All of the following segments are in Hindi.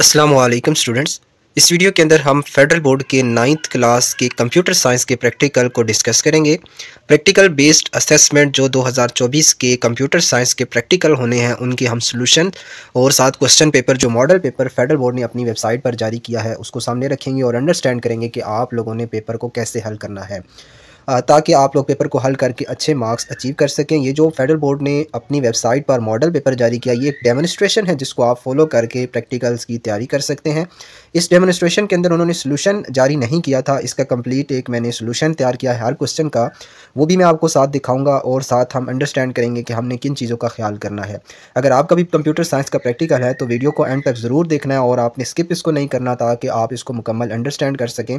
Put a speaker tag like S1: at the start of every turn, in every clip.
S1: असलम स्टूडेंट्स इस वीडियो के अंदर हम फेडरल बोर्ड के नाइन्थ क्लास के कंप्यूटर साइंस के प्रैक्टिकल को डिस्कस करेंगे प्रैक्टिकल बेस्ड असेसमेंट जो 2024 के कंप्यूटर साइंस के प्रैक्टिकल होने हैं उनके हम सोल्यूशन और साथ क्वेश्चन पेपर जो मॉडल पेपर फेडरल बोर्ड ने अपनी वेबसाइट पर जारी किया है उसको सामने रखेंगे और अंडरस्टैंड करेंगे कि आप लोगों ने पेपर को कैसे हल करना है ताकि आप लोग पेपर को हल करके अच्छे मार्क्स अचीव कर सकें ये जो फेडरल बोर्ड ने अपनी वेबसाइट पर मॉडल पेपर जारी किया ये एक डेमोस्ट्रेशन है जिसको आप फॉलो करके प्रैक्टिकल्स की तैयारी कर सकते हैं इस डेमोस्ट्रेशन के अंदर उन्होंने सोल्यूशन जारी नहीं किया था इसका कंप्लीट एक मैंने सोल्यूशन तैयार किया है हर क्वेश्चन का वो भी मैं आपको साथ दिखाऊंगा और साथ हम अंडरस्टैंड करेंगे कि हमने किन चीज़ों का ख्याल करना है अगर आपका भी कंप्यूटर साइंस का प्रैक्टिकल है तो वीडियो को एंड तक ज़रूर देखना है और आपने स्किप इसको नहीं करना ताकि आप इसको मुकम्मल अंडरस्टैंड कर सकें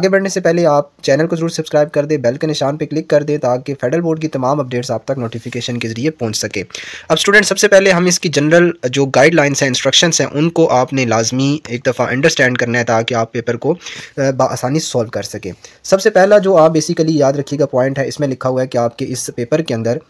S1: आगे बढ़ने से पहले आप चैनल को ज़रूर सब्सक्राइब कर दें बेल के निशान पर क्लिक कर दें ताकि फेडरल बोर्ड की तमाम अपडेट्स आप तक नोटिफिकेशन के जरिए पहुँच सके अब स्टूडेंट सबसे पहले हम इसकी जनरल जो गाइडलाइंस हैं इंस्ट्रक्शन हैं उनको आपने लाजमी एक दफ़ा अंडर अंडरस्टैंड करना है ताकि आप पेपर को आसानी से सॉल्व कर सकें सबसे पहला जो आप बेसिकली याद रखिएगा पॉइंट है इसमें लिखा हुआ है कि आपके इस पेपर के अंदर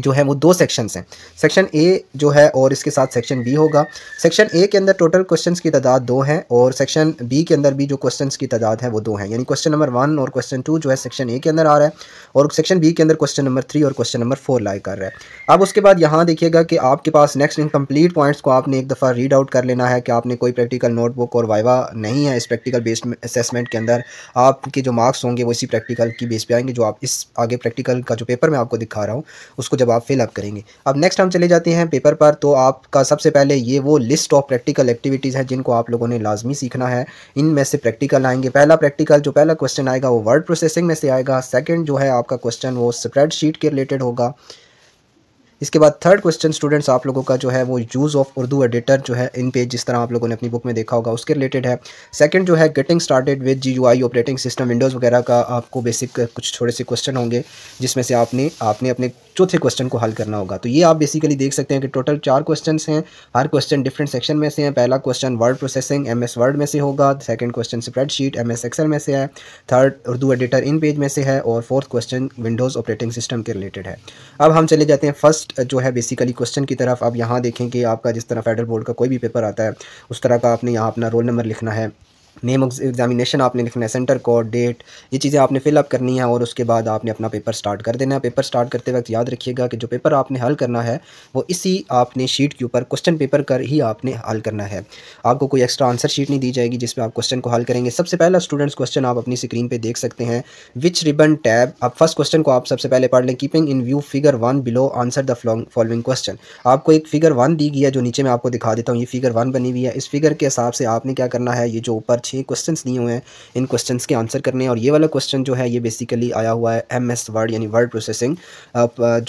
S1: जो है वो दो सेक्शन हैं सेक्शन ए जो है और इसके साथ सेक्शन बी होगा सेक्शन ए के अंदर टोटल क्वेश्चंस की तादाद दो हैं और सेक्शन बी के अंदर भी जो क्वेश्चंस की तादाद है वो दो हैं यानी क्वेश्चन नंबर वन और क्वेश्चन टू जो है सेक्शन ए के अंदर आ रहा है और सेक्शन बी के अंदर क्वेश्चन नंबर थ्री और क्वेश्चन नंबर फोर लाइक कर रहा है अब उसके बाद यहाँ देखिएगा कि आपके पास नेक्स्ट इनकम्प्लीट पॉइंट्स को आपने एक दफ़ा रीड आउट कर लेना है कि आपने कोई प्रैक्टिकल नोटबुक और वाइवा नहीं है इस प्रैक्टिकल बेस्ड असेसमेंट के अंदर आपके जो मार्क्स होंगे वो इसी प्रैक्टिकल की बेस पर आएंगे जो आप इस आगे प्रैक्टिकल का जो पेपर मैं आपको दिखा रहा हूँ उसको जब आप फिलअप करेंगे अब नेक्स्ट हम चले जाते हैं पेपर पर तो आपका सबसे पहले ये वो लिस्ट ऑफ प्रैक्टिकल एक्टिविटीज़ हैं जिनको आप लोगों ने लाजमी सीखना है इनमें से प्रैक्टिकल आएंगे पहला प्रैक्टिकल जो पहला क्वेश्चन आएगा वो वर्ड प्रोसेसिंग में से आएगा सेकेंड जो है आपका क्वेश्चन वो स्प्रेडशीट के रिलेटेड होगा इसके बाद थर्ड क्वेश्चन स्टूडेंट्स आप लोगों का जो है वो यूज़ ऑफ उर्दू एडिटर जो है इन पेज जिस तरह आप लोगों ने अपनी बुक में देखा होगा उसके रिलेटेड है सेकंड जो है getting started with G U operating system Windows वगैरह का आपको बेसिक कुछ थोड़े से क्वेश्चन होंगे जिसमें से आपने आपने अपने चौथे क्वेश्चन को हल करना होगा तो ये आप बेसिकली देख सकते हैं कि टोटल चार क्वेश्चन हैं हर क्वेश्चन डिफरेंट सेक्शन में से हैं पहला question word processing M S Word में से होगा second question spreadsheet M S Excel में से है third Urdu editor InPage में से है और fourth question Windows operating system के रिलेटेड है अब हम चले जाते हैं फर्स्ट जो है बेसिकली क्वेश्चन की तरफ अब यहाँ देखें कि आपका जिस तरह फेडरल बोर्ड का कोई भी पेपर आता है उस तरह का आपने यहाँ अपना रोल नंबर लिखना है नेम एग्जामिनेशन आपने लिखना है सेंटर कोड डेट ये चीज़ें आपने फिलअप करनी है और उसके बाद आपने अपना पेपर स्टार्ट कर देना है पेपर स्टार्ट करते वक्त याद रखिएगा कि जो पेपर आपने हल करना है वो इसी आपने शीट के ऊपर क्वेश्चन पेपर कर ही आपने हल करना है आपको कोई एक्स्ट्रा आंसर शीट नहीं दी जाएगी जिसमें आप क्वेश्चन को हल करेंगे सबसे पहला स्टूडेंट्स क्वेश्चन आप अपनी स्क्रीन पर देख सकते हैं विच रिबन टैब आप फर्स्ट क्वेश्चन को आप सबसे पहले पढ़ लें keeping in view figure one below answer the following question आपको एक फिगर वन दी गई है जो नीचे मैं आपको दिखा देता हूँ ये फिगर वन बनी हुई है इस फिगर के हिसाब से आपने क्या करना है ये जो ऊपर अच्छे क्वेश्चन दिए हुए हैं इन क्वेश्चन के आंसर करने और ये वाला क्वेश्चन जो है ये बेसिकली आया हुआ है एम एस वर्ड यानी वर्ड प्रोसेसिंग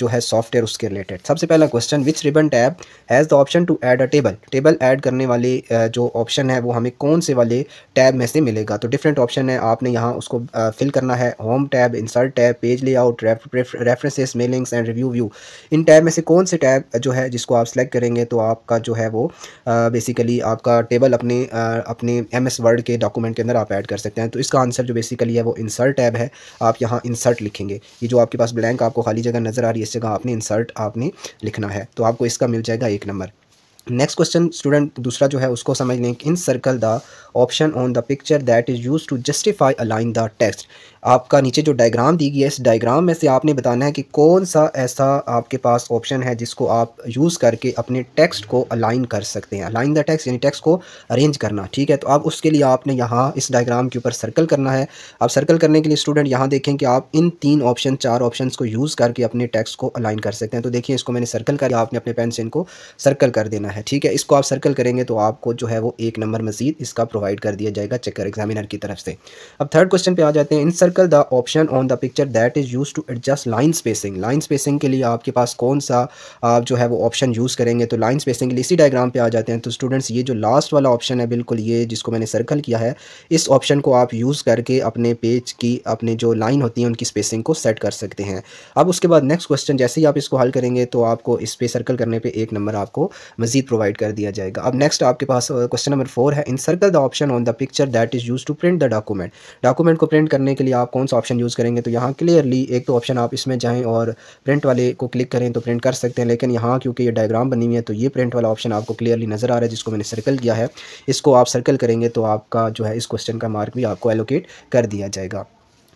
S1: जो है सॉफ्टवेयर उसके रिलेटेड सबसे पहला question which ribbon tab has the option to add a table table add करने वाले जो ऑप्शन है वो हमें कौन से वाले टैब में से मिलेगा तो डिफरेंट ऑप्शन है आपने यहाँ उसको फिल करना है home tab insert tab page layout references mailings and review view in tab में से कौन से टैब जो है जिसको आप सेलेक्ट करेंगे तो आपका जो है वो बेसिकली आपका टेबल अपने अपने एम एस वर्ड करके डॉक्यूमेंट के अंदर आप ऐड कर सकते हैं तो इसका आंसर जो बेसिकली है वो इंसर्ट ऐप है आप यहाँ इंसर्ट लिखेंगे ये जो आपके पास ब्लैंक आपको खाली जगह नज़र आ रही है इस जगह आपने इंसर्ट आपने लिखना है तो आपको इसका मिल जाएगा एक नंबर नेक्स्ट क्वेश्चन स्टूडेंट दूसरा जो है उसको समझ लें in circle the option on the picture that is use to justify align the text आपका नीचे जो डायग्राम दी गई है इस डायग्राम में से आपने बताना है कि कौन सा ऐसा आपके पास ऑप्शन है जिसको आप यूज़ करके अपने टेक्स्ट को अलाइन कर सकते हैं अलाइन द टेक्स्ट यानी टेक्स्ट को अरेंज करना ठीक है तो अब उसके लिए आपने यहाँ इस डायग्राम के ऊपर सर्कल करना है अब सर्कल करने के लिए स्टूडेंट यहाँ देखें कि आप इन तीन ऑप्शन चार ऑप्शन को यूज़ करके अपने टेक्स्ट को अलाइन कर सकते हैं तो देखिए इसको मैंने सर्कल कर आपने अपने पेन से इनको सर्कल कर देना है ठीक है इसको आप सर्कल करेंगे तो आपको जो है वो एक नंबर मजीद इसका प्रोवाइड कर दिया जाएगा चेकर एग्जामिनर की तरफ से अब थर्ड क्वेश्चन पर आ जाते हैं in circle circle the option on the picture that is used to adjust line spacing line spacing के लिए आपके पास कौन सा आप जो है वो ऑप्शन यूज़ करेंगे तो line spacing के लिए इसी डायग्राम पे आ जाते हैं तो स्टूडेंट्स ये जो लास्ट वाला ऑप्शन है बिल्कुल ये जिसको मैंने सर्कल किया है इस ऑप्शन को आप यूज़ करके अपने पेज की अपने जो लाइन होती है उनकी स्पेसिंग को सेट कर सकते हैं अब उसके बाद नेक्स्ट क्वेश्चन जैसे ही आप इसको हल करेंगे तो आपको इस पर सर्कल करने पर एक नंबर आपको मजीद प्रोवाइड कर दिया जाएगा अब नेक्स्ट आपके पास क्वेश्चन नंबर फोर है in circle the option on the picture that is use to print the document document को प्रिंट करने के लिए आप आप कौन सा ऑप्शन यूज़ करेंगे तो यहाँ क्लियरली एक तो ऑप्शन आप इसमें जाएँ और प्रिंट वाले को क्लिक करें तो प्रिंट कर सकते हैं लेकिन यहाँ क्योंकि ये डायग्राम बनी हुई है तो ये प्रिंट वाला ऑप्शन आपको क्लियरली नज़र आ रहा है जिसको मैंने सर्कल किया है इसको आप सर्कल करेंगे तो आपका जो है इस क्वेश्चन का मार्क भी आपको एलोकेट कर दिया जाएगा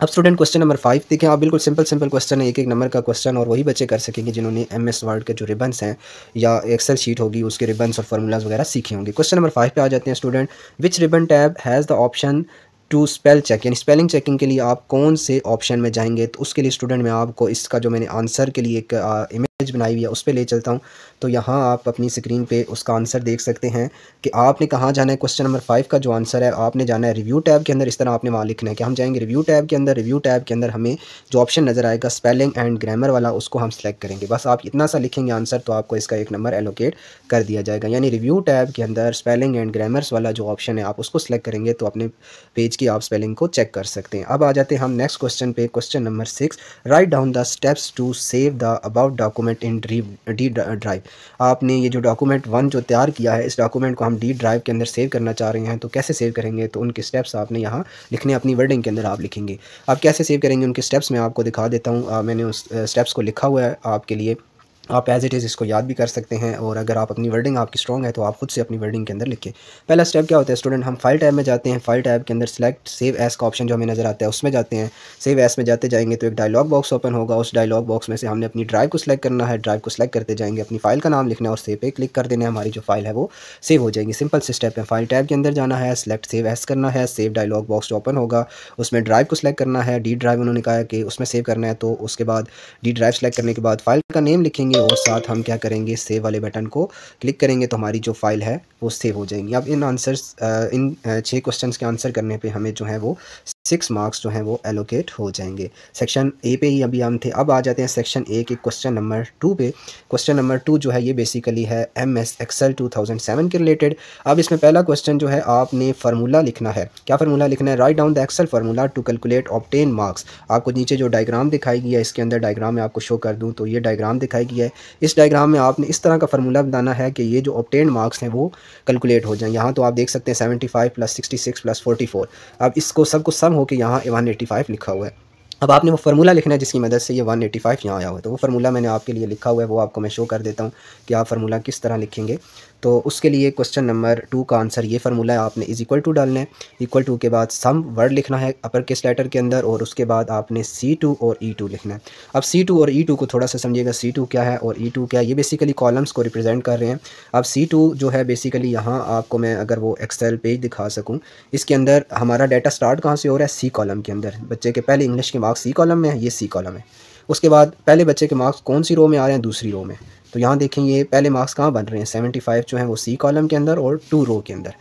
S1: अब स्टूडेंट क्वेश्चन नंबर फाइव देखें आप हाँ, बिल्कुल सिंपल सिंपल क्वेश्चन है एक एक नंबर का क्वेश्चन और वही बच्चे कर सकेंगे जिन्होंने एम एस वर्ड के जो रिबन्स हैं या एक्सेल शीट होगी उसके रिबन्स और फार्मूलाज वगैरह सीखे होंगे क्वेश्चन नंबर फाइव पे आ जाते हैं student which ribbon tab has the option to spell check यानी स्पेलिंग चेकिंग के लिए आप कौन से ऑप्शन में जाएंगे तो उसके लिए स्टूडेंट मैं आपको इसका जो मैंने आंसर के लिए एक इमेज बनाई हुई है उस पर ले चलता हूँ तो यहाँ आप अपनी स्क्रीन पे उसका आंसर देख सकते हैं कि आपने कहाँ जाना है क्वेश्चन नंबर फाइव का जो आंसर है आपने जाना है रिव्यू टैब के अंदर इस तरह आपने वहाँ लिखना है कि हम जाएंगे रिव्यू टैब के अंदर रिव्यू टैब के अंदर हमें जो ऑप्शन नज़र आएगा स्पेलिंग एंड ग्रामर वाला उसको हम सेलेक्ट करेंगे बस आप इतना सा लिखेंगे आंसर तो आपको इसका एक नंबर एलोकेट कर दिया जाएगा यानी रिव्यू टैब के अंदर स्पेलिंग एंड ग्रामर्स वाला जो ऑप्शन है आप उसको सेलेक्ट करेंगे तो अपने पेज की आप स्पेलिंग को चेक कर सकते हैं अब आ जाते हैं हम नेक्स्ट क्वेश्चन पे question number six write down the steps to save the about document in D drive आपने ये जो डॉक्यूमेंट वन जो तैयार किया है इस डॉक्यूमेंट को हम डी ड्राइव के अंदर सेव करना चाह रहे हैं तो कैसे सेव करेंगे तो उनके स्टेप्स आपने यहाँ लिखने अपनी वर्डिंग के अंदर आप लिखेंगे आप कैसे सेव करेंगे उनके स्टेप्स मैं आपको दिखा देता हूँ मैंने उस स्टेप्स को लिखा हुआ है आपके लिए आप एज इट इज़ इसको याद भी कर सकते हैं और अगर आप अपनी वर्डिंग आपकी स्ट्रॉग है तो आप खुद से अपनी वर्डिंग के अंदर लिखें पहला स्टेप क्या होता है स्टूडेंट हम फाइल टैब में जाते हैं फाइल टैब के अंदर सेलेक्ट सेव एस का ऑप्शन जो हमें नज़र आता है उसमें जाते हैं सेव एस में जाते जाएंगे तो एक डायलॉग बॉक्स ओपन होगा उस डायलॉग बॉक्स में से हमने अपनी ड्राइव को सिलेक्ट करना है ड्राइव को सिलेक्ट करते जाएंगे अपनी फाइल का नाम लिखना है और सेव पे क्लिक कर देना हमारी जो फाइल है वो सेव हो जाएगी सिंपल से स्टेप है फाइल टैब के अंदर जाना है सेलेक्ट सेव एस करना है सेव डायलॉग बॉक्स ओपन होगा उसमें ड्राइव को सिलेक्ट करना है डी ड्राइव उन्होंने कहा कि उसमें सेव करना है तो उसके बाद डी ड्राइव सेलेक्ट करने के बाद फाइल का नेम लिखेंगे करेंगे और साथ हम क्या करेंगे सेव वाले बटन को क्लिक करेंगे तो हमारी जो फाइल है वो सेव हो जाएंगी अब इन आंसर्स इन छः क्वेश्चंस के आंसर करने पे हमें जो है वो सिक्स मार्क्स जो हैं वो एलोकेट हो जाएंगे सेक्शन ए पे ही अभी हम थे अब आ जाते हैं सेक्शन ए के क्वेश्चन नंबर टू पे क्वेश्चन नंबर टू जो है ये बेसिकली है M S Excel two thousand seven के रिलेटेड अब इसमें पहला क्वेश्चन जो है आपने फार्मूला लिखना है क्या फार्मूला लिखना है write down the Excel formula to calculate obtain marks आपको नीचे जो डायग्राम दिखाई गई है इसके अंदर डायग्राम में आपको शो कर दूँ तो ये डायग्राम दिखाई गई है इस डायग्राम में आपने इस तरह का फार्मूला बनाना है कि ये जो ऑप्टेन मार्क्स हैं वो कैलकुलेट हो जाए यहाँ तो आप देख सकते हैं seventy five plus sixty six plus forty four अब इसको सबको सब हो कि यहाँ वन लिखा हुआ है अब आपने वो फार्मूला लिखना है जिसकी मदद से ये 185 एटी फाइव यहाँ आया हुआ है तो वो फार्मूला मैंने आपके लिए लिखा हुआ है वो आपको मैं शो कर देता हूँ कि आप फार्मूला किस तरह लिखेंगे तो उसके लिए क्वेश्चन नंबर टू का आंसर ये फार्मूला है आपने इज़ इक्वल टू डालना है इक्वल टू के बाद सम वर्ड लिखना है अपर केस लेटर के अंदर और उसके बाद आपने सी टू और ई e टू लिखना है अब सी टू और ई e टू को थोड़ा सा समझिएगा सी टू क्या है और ई e टू क्या है ये बेसिकली कॉलम्स को रिप्रेजेंट कर रहे हैं अब सी टू जो है बेसिकली यहाँ आपको मैं अगर वो एक्सेल पेज दिखा सकूँ इसके अंदर हमारा डाटा स्टार्ट कहाँ से हो रहा है सी कॉलम के अंदर बच्चे के पहले इंग्लिश के मार्क्स सी कॉलम में है ये सी कॉलम है उसके बाद पहले बच्चे के मार्क्स कौन सी रो में आ रहे हैं दूसरी रो में तो यहाँ देखें ये पहले मार्क्स कहाँ बन रहे हैं सेवेंटी फाइव जो है वो सी कॉलम के अंदर और टू रो के अंदर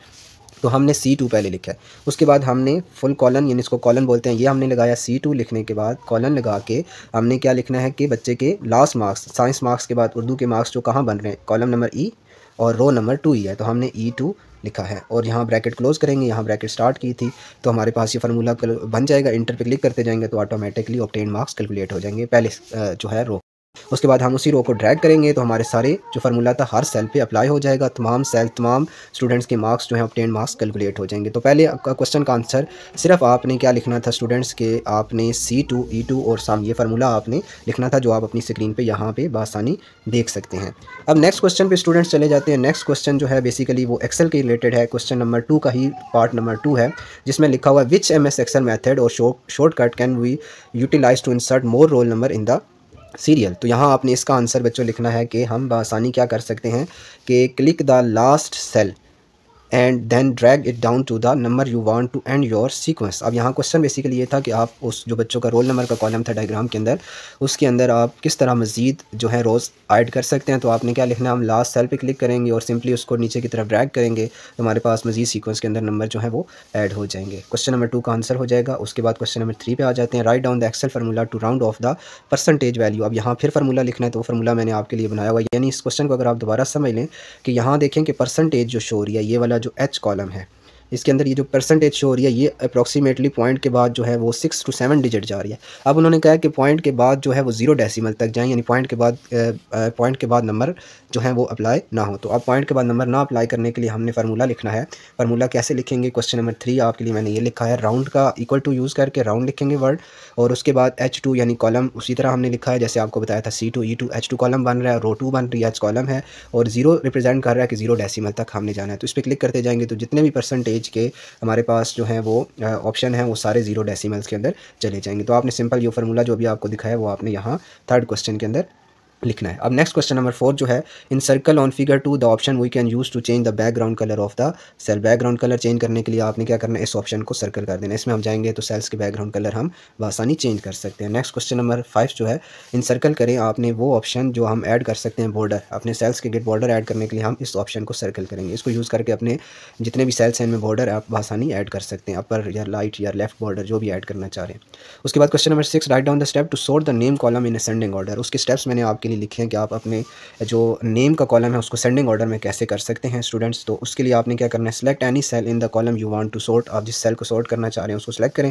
S1: तो हमने सी टू पहले लिखा है उसके बाद हमने फुल कॉलन यानी इसको कॉलन बोलते हैं ये हमने लगाया सी टू लिखने के बाद कॉलन लगा के हमने क्या लिखना है कि बच्चे के लास्ट मार्क्स साइंस मार्क्स के बाद उर्दू के मार्क्स जो कहाँ बन रहे हैं कॉलम नंबर ई और रो नंबर टू ही है तो हमने ई e टू लिखा है और यहाँ ब्रैकेट क्लोज़ करेंगे यहाँ ब्रैकेट स्टार्ट की थी तो हमारे पास ये फार्मूला बन जाएगा इंटर पे क्लिक करते जाएंगे तो ऑटोमेटिकली ऑप्टेन मार्क्स कैलकुलेट हो जाएंगे पहले जो है रो उसके बाद हम उसी रो को ड्रैग करेंगे तो हमारे सारे जो फार्मूला था हर सेल पे अप्लाई हो जाएगा तमाम सेल तमाम स्टूडेंट्स के मार्क्स जो हैं ऑप्टेन मार्क्स कैलकुलेट हो जाएंगे तो पहले आपका क्वेश्चन का आंसर सिर्फ आपने क्या लिखना था स्टूडेंट्स के आपने सी टू ई टू और साम ये फार्मूला आपने लिखना था जो आप अपनी स्क्रीन पर यहाँ पर बसानी देख सकते हैं अब नेक्स्ट क्वेश्चन पर स्टूडेंट्स चले जाते हैं नेक्स्ट क्वेश्चन जो है बेसिकली वो एक्सेल के रिलेटेड है क्वेश्चन नंबर टू का ही पार्ट नंबर टू है जिसमें लिखा हुआ है which M S Excel method और shortcut can we utilize to insert more roll number in the serial तो यहाँ आपने इसका आंसर बच्चों लिखना है कि हम बसानी क्या कर सकते हैं कि click the last cell and then drag it down to the number you want to end your sequence अब यहाँ क्वेश्चन बेसिकली ये था कि आप उस जो बच्चों का रोल नंबर का कॉलम था डायग्राम के अंदर उसके अंदर आप किस तरह मजीद जो है रोज़ ऐड कर सकते हैं तो आपने क्या लिखना हम लास्ट सेल पे क्लिक करेंगे और सिंपली उसको नीचे की तरफ ड्रैग करेंगे तो हमारे पास मजीद सीक्वेंस के अंदर नंबर जो है वो ऐड हो जाएंगे क्वेश्चन नंबर टू का आंसर हो जाएगा उसके बाद क्वेश्चन नंबर थ्री पे आ जाते हैं write down the Excel formula to round off the percentage value अब यहाँ फिर फार्मूला लिखना है तो वो फार्मूला मैंने आपके लिए बनाया हुआ यानी इस क्वेश्चन को अगर आप दोबारा समझ लें कि यहाँ देखें कि परसेंटेज जो शो रही है ये वाला जो एच कॉलम है इसके अंदर ये जो परसेंटेज शो हो रही है ये अप्रॉक्सीमेटली पॉइंट के बाद जो है वो सिक्स टू सेवन डिजिट जा रही है अब उन्होंने कहा कि पॉइंट के बाद जो है वो ज़ीरो डेसिमल तक जाएँ यानी पॉइंट के बाद पॉइंट के बाद नंबर जो है वो अप्लाई ना हो तो अब पॉइंट के बाद नंबर ना अप्लाई करने के लिए हमने फार्मूला लिखना है फार्मूला कैसे लिखेंगे क्वेश्चन नंबर थ्री आपके लिए मैंने ये लिखा है राउंड का इक्वल टू यूज़ करके राउंड लिखेंगे वर्ड और उसके बाद एच टू यानी कॉलम उसी तरह हमने लिखा है जैसे आपको बताया था C two E two H two column बन रहा है रो टू बन रही है एच कॉलम है और जीरो रिप्रेजेंट कर रहा है कि जीरो डेसिमल तक हमने जाना है तो इस पर क्लिक करते जाएंगे तो जितने भी परसेंटेज वोल्टेज के हमारे पास जो है वो ऑप्शन है वो सारे जीरो डेसीमल्स के अंदर चले जाएंगे तो आपने सिंपल यू फार्मूला जो भी आपको दिखाया वो आपने यहाँ थर्ड क्वेश्चन के अंदर लिखना है अब नेक्स्ट क्वेश्चन नंबर फोर जो है in circle on figure two the option we can use to change the background colour of the cell background colour change करने के लिए आपने क्या करना है इस ऑप्शन को सर्कल कर देना इसमें हम जाएंगे तो सेल्स के बैकग्राउंड कलर हम आसानी चेंज कर सकते हैं नेक्स्ट क्वेश्चन नंबर फाइव जो है इन सर्कल करें आपने वो ऑप्शन जो हम ऐड कर सकते हैं बॉर्डर अपने सेल्स के गेट बॉर्डर ऐड करने के लिए हम इस ऑप्शन को सर्कल करेंगे इसको यूज़ करके अपने जितने भी सेल्स हैं इनमें बॉर्डर आप आसानी ऐड कर सकते हैं अपर या लाइट या लेफ्ट बॉर्डर जो भी ऐड करना चाह रहे हैं उसके बाद question number six write down the step to sort the name column in ascending order उसके स्टेप्स मैंने आपके आपके लिए लिखे हैं कि आप अपने जो नेम का कॉलम है उसको सेंडिंग ऑर्डर में कैसे कर सकते हैं स्टूडेंट्स तो उसके लिए आपने क्या करना है select any cell in the column you want to sort आप जिस सेल को सॉर्ट करना चाह रहे हैं उसको सेलेक्ट करें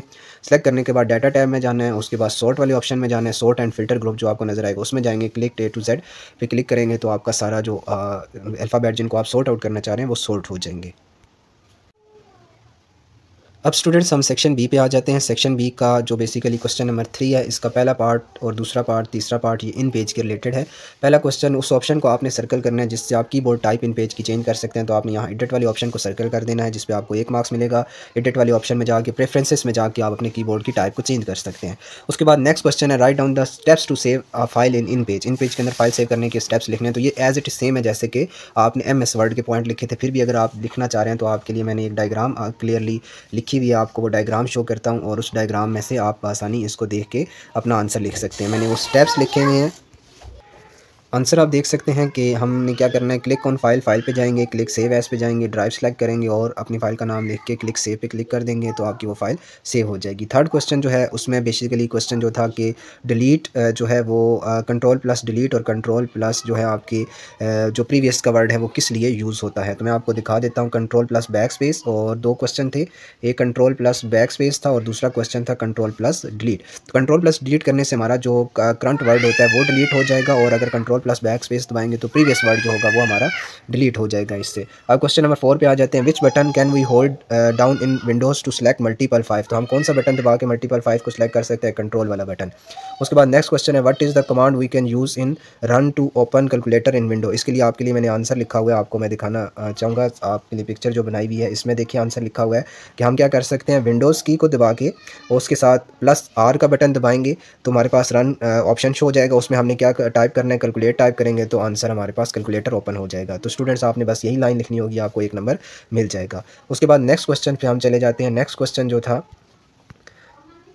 S1: सेलेक्ट करने के बाद डाटा टैब में जाना है उसके बाद सॉर्ट वाले ऑप्शन में जाना है सॉर्ट एंड फिल्टर ग्रुप जो आपको नजर आएगा उसमें जाएंगे क्लिक ए टू जेड पे क्लिक करेंगे तो आपका सारा जो अल्फ़ाबेट जिनको आप सॉर्ट आउट करना चाह रहे हैं वो सॉर्ट हो जाएंगे अब स्टूडेंट्स हम सेक्शन बी पे आ जाते हैं सेक्शन बी का जो बेसिकली क्वेश्चन नंबर थ्री है इसका पहला पार्ट और दूसरा पार्ट तीसरा पार्ट ये इन पेज के रिलेटेड है पहला क्वेश्चन उस ऑप्शन को आपने सर्कल करना है जिससे आप कीबोर्ड टाइप इन पेज की चेंज कर सकते हैं तो आपने यहाँ एडिट वाले ऑप्शन को सर्कल कर देना है जिसपे आपको एक मार्क्स मिलेगा एडिट वाले ऑप्शन में जाकर प्रेफ्रेंसेस में जाकर आप अपने की की टाइप को चेंज कर सकते हैं उसके बाद नेक्स्ट क्वेश्चन है write down the steps to save a file in InPage InPage के अंदर फाइल सेव करने के स्टेप्स लिखने हैं तो ये एज इट सेम है जैसे कि आपने एम एस वर्ड के पॉइंट लिखे थे फिर भी अगर आप लिखना चाह रहे हैं तो आपके लिए मैंने एक डायग्राम क्लियरली लिखी किसी भी आपको वो डायग्राम शो करता हूँ और उस डायग्राम में से आप आसानी इसको देख के अपना आंसर लिख सकते हैं मैंने वो स्टेप्स लिखे हुए हैं आंसर आप देख सकते हैं कि हमने क्या करना है क्लिक ऑन फाइल फाइल पे जाएंगे क्लिक सेव एस पे जाएंगे ड्राइव सेलेक्ट करेंगे और अपनी फाइल का नाम लिख के क्लिक सेव पे क्लिक कर देंगे तो आपकी वो फाइल सेव हो जाएगी थर्ड क्वेश्चन जो है उसमें बेसिकली क्वेश्चन जो था कि डिलीट जो है वो कंट्रोल प्लस डिलीट और कंट्रोल प्लस जो है आपकी जो प्रीवियस का वर्ड है वो किस लिए यूज़ होता है तो मैं आपको दिखा देता हूँ कंट्रोल प्लस बैक स्पेस और दो क्वेश्चन थे एक कंट्रोल प्लस बैक स्पेस था और दूसरा क्वेश्चन था control plus delete control plus delete करने से हमारा जो करंट वर्ड होता है वो डिलीट हो जाएगा और अगर कंट्रोल प्लस बैक स्पेस दबाएंगे तो प्रीवियस वर्ड जो होगा वो हमारा डिलीट हो जाएगा इससे अब क्वेश्चन नंबर फोर पे आ जाते हैं which button can we hold down in Windows to select multiple five तो हम कौन सा बटन दबा के मल्टीपल फाइव को सिलेक्ट कर सकते हैं कंट्रोल वाला बटन उसके बाद नेक्स्ट क्वेश्चन है what is the command we can use in run to open calculator in window इसके लिए आपके लिए मैंने आंसर लिखा हुआ है आपको मैं दिखाना uh, चाहूँगा आपके लिए पिक्चर जो बनाई हुई है इसमें देखिए आंसर लिखा हुआ है कि हम क्या कर सकते हैं विंडोज़ की को दबा के और उसके साथ प्लस आर का बटन दबाएंगे तो हमारे पास रन ऑप्शन शो हो जाएगा उसमें हमने क्या टाइप करना है कैलकुलेटर डेट टाइप करेंगे तो आंसर हमारे पास कैलकुलेटर ओपन हो जाएगा तो स्टूडेंट्स आपने बस यही लाइन लिखनी होगी आपको एक नंबर मिल जाएगा उसके बाद नेक्स्ट क्वेश्चन पे हम चले जाते हैं नेक्स्ट क्वेश्चन जो था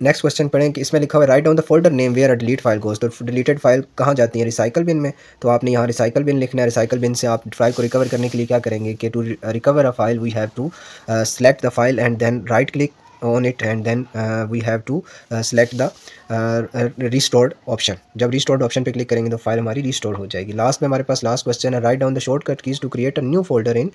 S1: नेक्स्ट क्वेश्चन पढ़ें कि इसमें लिखा हुआ है write down the folder name where a delete file goes तो डिलीटेड फाइल कहाँ जाती है रिसाइकल बिन में तो आपने यहाँ रिसाइकल बिन लिखना है रिसाइकल बिन से आप फाइल को रिकवर करने के लिए क्या करेंगे कि to recover a file we have to select the file and then right click on it and then we have to select the restored uh, option uh, जब रिस्टोर्ड ऑप्शन पे क्लिक करेंगे तो फाइल हमारी रिस्टोर हो जाएगी लास्ट में हमारे पास लास्ट क्वेश्चन है write down the shortcut keys to create a new folder in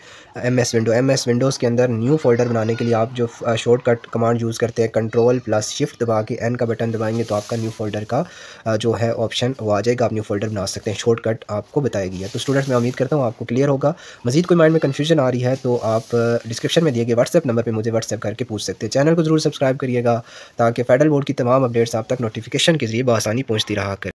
S1: M S window M S Windows के अंदर न्यू फोल्डर बनाने के लिए आप जो शॉर्टकट कमांड यूज़ करते हैं कंट्रोल प्लस शिफ्ट दबा के एन का बटन दबाएंगे तो आपका न्यू फोल्डर का uh, जो है ऑप्शन वो आ जाएगा आप न्यू फोल्डर बना सकते हैं शॉर्टकट आपको बताया गया तो स्टूडेंट्स मैं उम्मीद करता हूँ आपको क्लियर होगा मजीद कोई माइंड में कन्फ्यूजन आ रही है तो आप डिस्क्रिप्शन में दिए गए व्हाट्सएप नंबर पर मुझे व्हाट्सएप करके पूछ सकते हैं चैनल को जरूर सब्सक्राइब करिएगा ताकि फेडरल बोर्ड की तमाम अपडेट्स आप तक नोटिफिकेशन के ज़रिए बसानी पहुँचती रहा कर